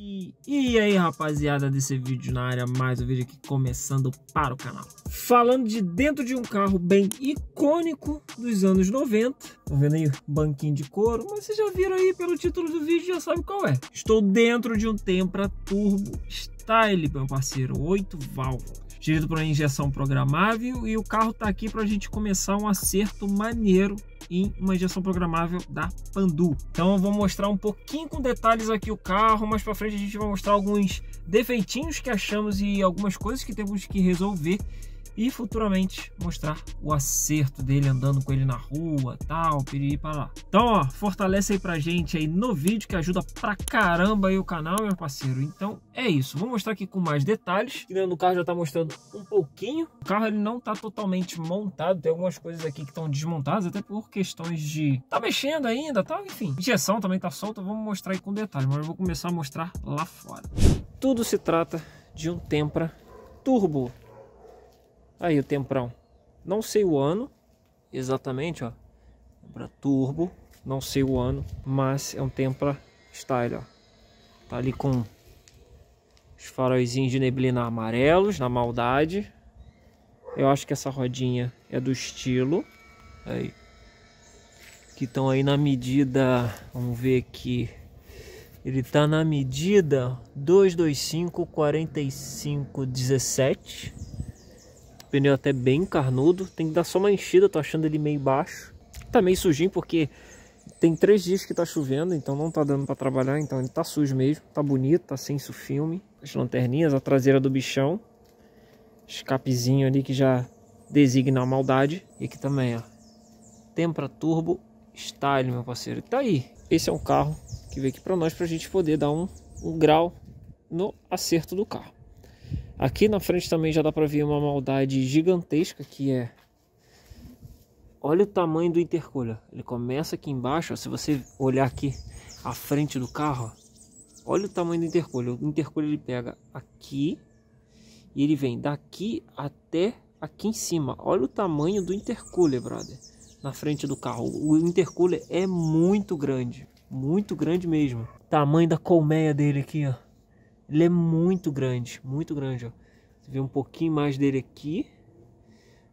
E, e aí rapaziada desse vídeo na área, mais um vídeo aqui começando para o canal Falando de dentro de um carro bem icônico dos anos 90 não vendo aí banquinho de couro, mas vocês já viram aí pelo título do vídeo, já sabe qual é Estou dentro de um Tempra Turbo Style, meu parceiro, 8 válvulas gerido por uma injeção programável e o carro está aqui para a gente começar um acerto maneiro em uma injeção programável da Pandu. Então eu vou mostrar um pouquinho com detalhes aqui o carro, mais para frente a gente vai mostrar alguns defeitinhos que achamos e algumas coisas que temos que resolver e futuramente mostrar o acerto dele andando com ele na rua, tal, piriri para lá. Então, ó, fortalece aí pra gente aí no vídeo que ajuda pra caramba aí o canal, meu parceiro. Então, é isso. Vou mostrar aqui com mais detalhes. Que dentro do carro já tá mostrando um pouquinho. O carro ele não tá totalmente montado, tem algumas coisas aqui que estão desmontadas, até por questões de tá mexendo ainda, tal, enfim. Injeção também tá solta, vamos mostrar aí com detalhes, mas eu vou começar a mostrar lá fora. Tudo se trata de um Tempra Turbo Aí o Temprão. Não sei o ano exatamente, ó. Tempra turbo, não sei o ano, mas é um Tempra style, ó. Tá ali com os faróizinhos de neblina amarelos, na maldade. Eu acho que essa rodinha é do estilo. Aí. Que estão aí na medida, vamos ver aqui. Ele tá na medida 225 45 17. Pneu até bem carnudo. Tem que dar só uma enchida, tô achando ele meio baixo. Tá meio sujinho porque tem três dias que tá chovendo, então não tá dando para trabalhar. Então ele tá sujo mesmo, tá bonito, tá sem filme. As lanterninhas, a traseira do bichão. Escapezinho ali que já designa a maldade. E aqui também, ó. Tempra Turbo Style, meu parceiro. Tá aí. Esse é um carro que veio aqui para nós para a gente poder dar um, um grau no acerto do carro. Aqui na frente também já dá para ver uma maldade gigantesca que é. Olha o tamanho do intercolha. Ele começa aqui embaixo. Ó, se você olhar aqui a frente do carro, ó, olha o tamanho do intercolha. O intercolha ele pega aqui e ele vem daqui até aqui em cima. Olha o tamanho do intercooler, brother. Na frente do carro. O intercooler é muito grande. Muito grande mesmo. Tamanho da colmeia dele aqui, ó. Ele é muito grande, muito grande, ó. Você vê um pouquinho mais dele aqui.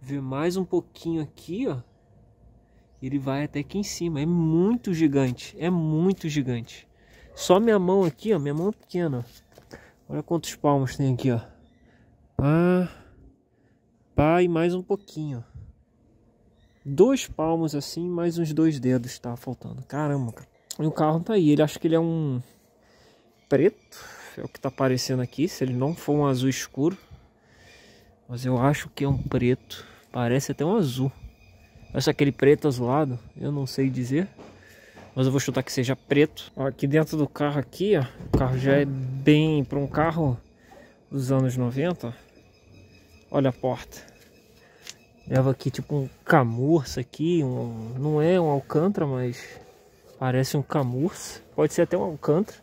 Vê mais um pouquinho aqui, ó. Ele vai até aqui em cima. É muito gigante, é muito gigante. Só minha mão aqui, ó. Minha mão é pequena, Olha quantos palmos tem aqui, ó. Pá, pá e mais um pouquinho. Dois palmos assim, mais uns dois dedos tá faltando. Caramba, cara. E o carro tá aí. Ele acho que ele é um preto é o que está aparecendo aqui, se ele não for um azul escuro. Mas eu acho que é um preto, parece até um azul. Acho aquele preto azulado, eu não sei dizer. Mas eu vou chutar que seja preto. Ó, aqui dentro do carro aqui, ó, o carro já é bem para um carro dos anos 90. Ó. Olha a porta. Leva aqui tipo um camurça aqui, um, não é um alcântara, mas parece um camurça. Pode ser até um alcântara.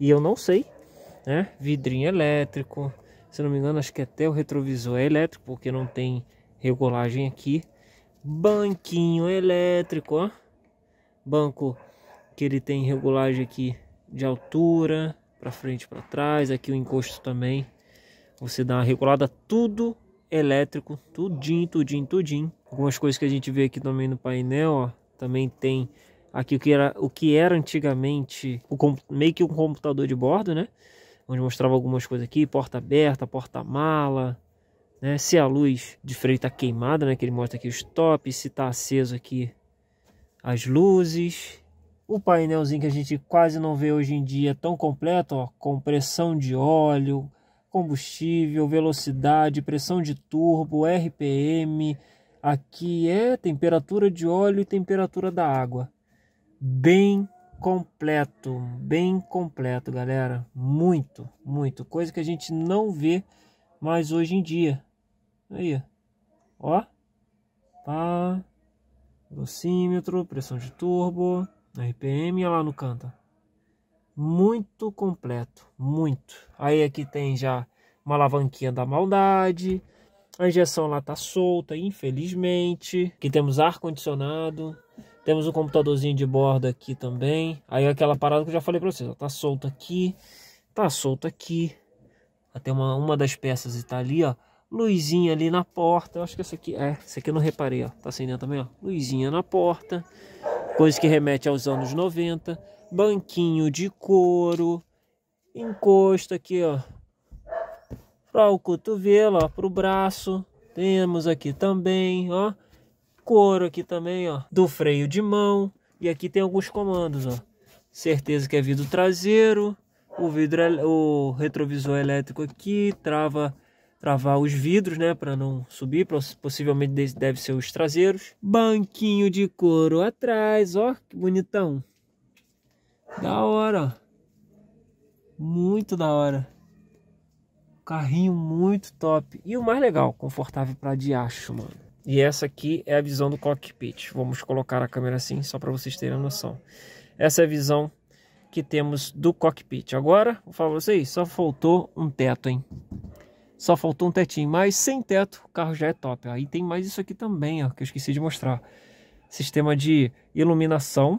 E eu não sei né? Vidrinho elétrico, se não me engano, acho que até o retrovisor é elétrico, porque não tem regulagem aqui. Banquinho elétrico, ó. Banco que ele tem regulagem aqui de altura, para frente, para trás, aqui o encosto também. Você dá uma regulada, tudo elétrico, tudinho, tudinho, tudinho. Algumas coisas que a gente vê aqui também no painel, ó, também tem aqui o que era, o que era antigamente o, meio que um computador de bordo, né? onde mostrava algumas coisas aqui, porta aberta, porta-mala, né? se a luz de freio está queimada, né? que ele mostra aqui os tops, se está aceso aqui as luzes, o painelzinho que a gente quase não vê hoje em dia tão completo, ó, com pressão de óleo, combustível, velocidade, pressão de turbo, RPM, aqui é temperatura de óleo e temperatura da água, bem completo, bem completo, galera. Muito, muito. Coisa que a gente não vê mais hoje em dia. Aí, ó. Pá. Velocímetro, pressão de turbo, RPM, olha lá no canto. Muito completo, muito. Aí aqui tem já uma alavanquinha da maldade. A injeção lá tá solta, infelizmente. Aqui temos ar-condicionado, temos um computadorzinho de borda aqui também. Aí é aquela parada que eu já falei para vocês, ó, tá solto aqui, tá solto aqui. Até ah, uma, uma das peças está ali, ó. Luzinha ali na porta. Eu acho que essa aqui é, essa aqui eu não reparei, ó. Tá acendendo também, ó. Luzinha na porta. Coisa que remete aos anos 90. Banquinho de couro. Encosto aqui, ó. Pra o cotovelo, ó, pro braço. Temos aqui também, ó couro aqui também, ó, do freio de mão. E aqui tem alguns comandos, ó. Certeza que é vidro traseiro, o vidro, o retrovisor elétrico aqui, trava travar os vidros, né, para não subir, possivelmente deve ser os traseiros. Banquinho de couro atrás, ó, que bonitão. Da hora. Muito da hora. Carrinho muito top. E o mais legal, confortável para diacho, mano. E essa aqui é a visão do cockpit. Vamos colocar a câmera assim, só para vocês terem noção. Essa é a visão que temos do cockpit. Agora, vou falar para vocês, só faltou um teto, hein? Só faltou um tetinho, mas sem teto o carro já é top. Aí tem mais isso aqui também, ó, que eu esqueci de mostrar. Sistema de iluminação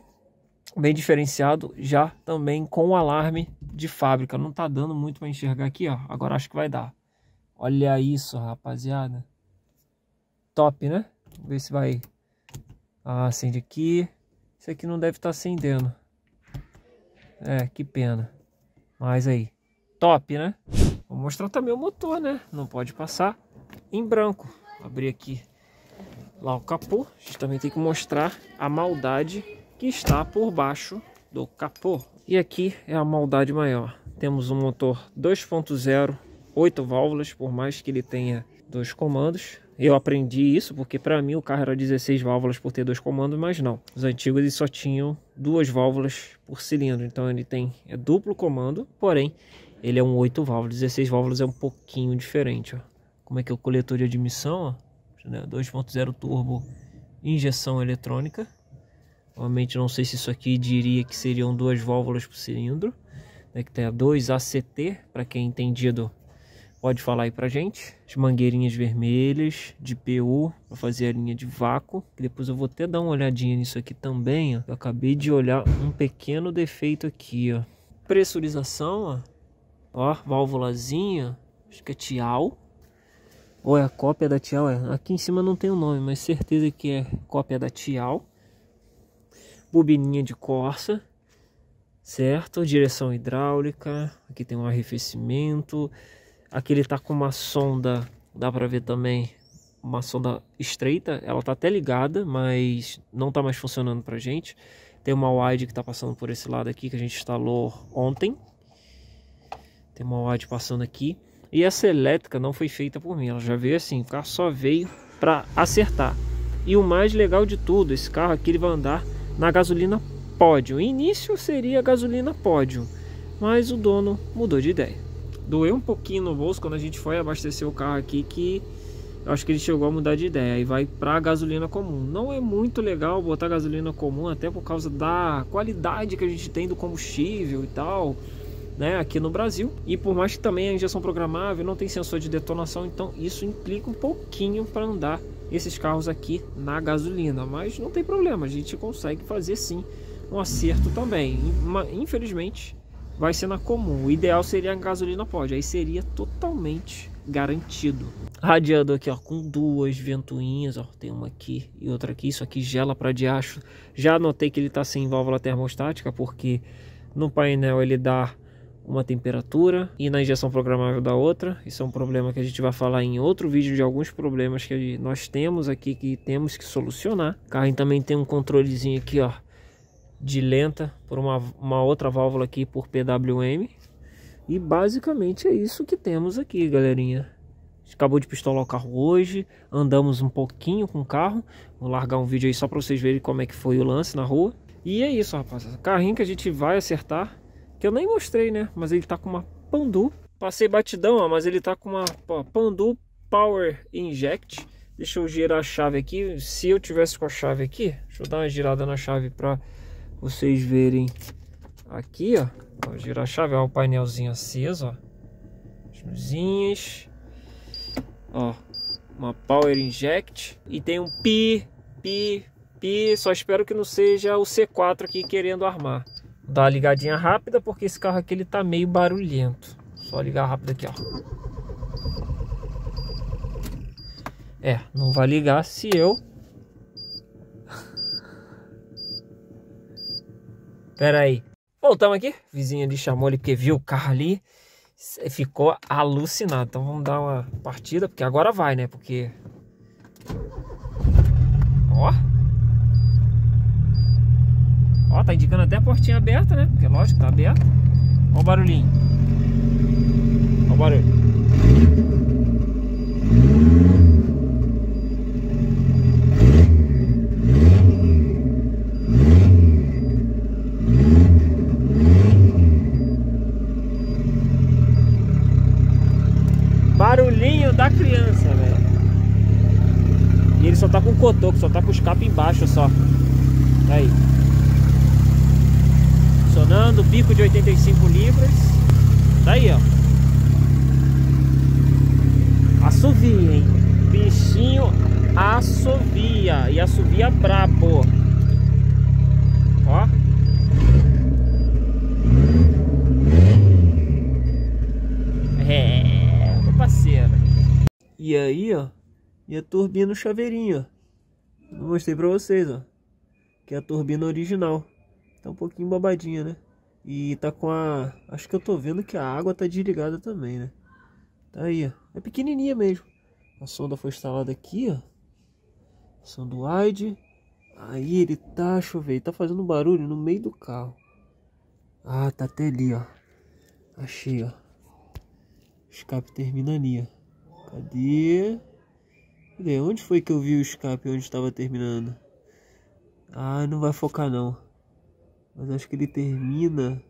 bem diferenciado, já também com o alarme de fábrica. Não tá dando muito para enxergar aqui, ó. Agora acho que vai dar. Olha isso, rapaziada top, né? Vamos ver se vai... Ah, acende aqui. Isso aqui não deve estar tá acendendo. É, que pena. Mas aí, top, né? Vou mostrar também o motor, né? Não pode passar em branco. Vou abrir aqui lá o capô. A gente também tem que mostrar a maldade que está por baixo do capô. E aqui é a maldade maior. Temos um motor 2.0, 8 válvulas, por mais que ele tenha dois comandos. Eu aprendi isso porque para mim o carro era 16 válvulas por ter dois comandos, mas não. Os antigos eles só tinham duas válvulas por cilindro, então ele tem é duplo comando, porém ele é um 8 válvulas, 16 válvulas é um pouquinho diferente, ó. Como é que é o coletor de admissão, ó, 2.0 turbo, injeção eletrônica. Obviamente não sei se isso aqui diria que seriam duas válvulas por cilindro, né, que tem a 2 ACT, para quem é entendido pode falar aí pra gente. As mangueirinhas vermelhas de PU para fazer a linha de vácuo. Depois eu vou até dar uma olhadinha nisso aqui também, ó. Eu acabei de olhar um pequeno defeito aqui, ó. Pressurização, ó. Ó, válvulazinha. Acho que é Tial. Ou é a cópia da Tial? É. Aqui em cima não tem o um nome, mas certeza que é cópia da Tial. Bobininha de Corsa certo? Direção hidráulica, aqui tem um arrefecimento, Aqui ele tá com uma sonda, dá para ver também, uma sonda estreita. Ela tá até ligada, mas não tá mais funcionando pra gente. Tem uma wide que tá passando por esse lado aqui, que a gente instalou ontem. Tem uma wide passando aqui. E essa elétrica não foi feita por mim, ela já veio assim, o carro só veio para acertar. E o mais legal de tudo, esse carro aqui ele vai andar na gasolina pódio. O início seria gasolina pódio, mas o dono mudou de ideia doeu um pouquinho no bolso quando a gente foi abastecer o carro aqui que acho que ele chegou a mudar de ideia e vai para gasolina comum. Não é muito legal botar gasolina comum até por causa da qualidade que a gente tem do combustível e tal, né, aqui no Brasil. E por mais que também a injeção programável não tem sensor de detonação, então isso implica um pouquinho para andar esses carros aqui na gasolina, mas não tem problema, a gente consegue fazer sim um acerto também. Infelizmente, vai ser na comum. O ideal seria a gasolina pode, aí seria totalmente garantido. Radiador aqui, ó, com duas ventoinhas, ó, tem uma aqui e outra aqui, isso aqui gela para diacho. Já notei que ele tá sem válvula termostática, porque no painel ele dá uma temperatura e na injeção programável da outra. Isso é um problema que a gente vai falar em outro vídeo de alguns problemas que nós temos aqui que temos que solucionar. O carro também tem um controlezinho aqui, ó, de lenta por uma, uma outra válvula aqui por PWM. E basicamente é isso que temos aqui, galerinha. Acabou de pistolar o carro hoje, andamos um pouquinho com o carro. Vou largar um vídeo aí só para vocês verem como é que foi o lance na rua. E é isso, rapaziada. Carrinho que a gente vai acertar, que eu nem mostrei, né? Mas ele tá com uma Pandu. Passei batidão, ó, mas ele tá com uma ó, Pandu Power Inject. Deixa eu girar a chave aqui. Se eu tivesse com a chave aqui, deixa eu dar uma girada na chave para vocês verem aqui, ó. vou girar a chave, ó, é o painelzinho aceso, ó. As luzinhas. Ó, uma power inject. E tem um pi, pi, pi. Só espero que não seja o C4 aqui querendo armar. Vou dar uma ligadinha rápida, porque esse carro aqui ele tá meio barulhento. Só ligar rápido aqui, ó. É, não vai ligar se eu Pera aí. Voltamos aqui. Vizinha de chamou ele porque viu o carro ali. Ficou alucinado. Então vamos dar uma partida, porque agora vai, né? Porque. Ó. Ó, tá indicando até a portinha aberta, né? Porque lógico, tá aberta. Ó o barulhinho. Ó o barulho. Barulhinho da criança, velho. E ele só tá com o cotoco, só tá com o escape embaixo só. Tá aí. Funcionando, bico de 85 libras. Tá aí, ó. Assovia, hein? Bichinho assovia. E assovia brabo. E aí, ó, e a turbina o chaveirinho, ó. Eu mostrei pra vocês, ó. Que é a turbina original. Tá um pouquinho babadinha, né? E tá com a... Acho que eu tô vendo que a água tá desligada também, né? Tá aí, ó. É pequenininha mesmo. A sonda foi instalada aqui, ó. Sonda wide. Aí ele tá, deixa ver, ele tá fazendo barulho no meio do carro. Ah, tá até ali, ó. Achei, ó. O escape termina ali, ó. Cadê? Cadê? Onde foi que eu vi o escape? Onde estava terminando? Ah, não vai focar não. Mas acho que ele termina.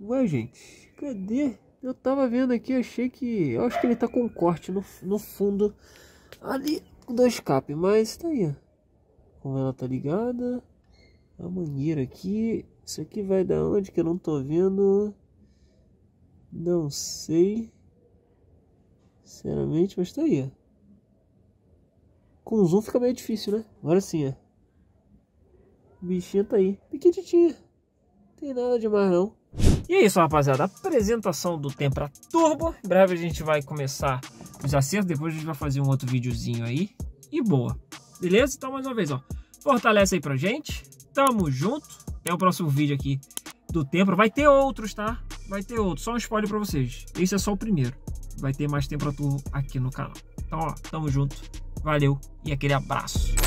Ué, gente, cadê? Eu tava vendo aqui, achei que. Eu acho que ele tá com um corte no, no fundo ali do escape, mas tá aí. Como ela tá ligada. A mangueira aqui. Isso aqui vai da onde que eu não tô vendo? Não sei. Sinceramente, mas tá aí, ó. Com zoom fica meio difícil, né? Agora sim, ó. bichinho tá aí. Pequititinha. Tem nada demais, não. E é isso, rapaziada. Apresentação do Tempra Turbo. Em breve a gente vai começar os acertos. Depois a gente vai fazer um outro videozinho aí. E boa. Beleza? Então, mais uma vez, ó. Fortalece aí pra gente. Tamo junto. Até o próximo vídeo aqui do Tempra. Vai ter outros, tá? vai ter outro. Só um spoiler para vocês. Esse é só o primeiro. Vai ter mais tempo aqui no canal. Então, ó, tamo junto. Valeu e aquele abraço.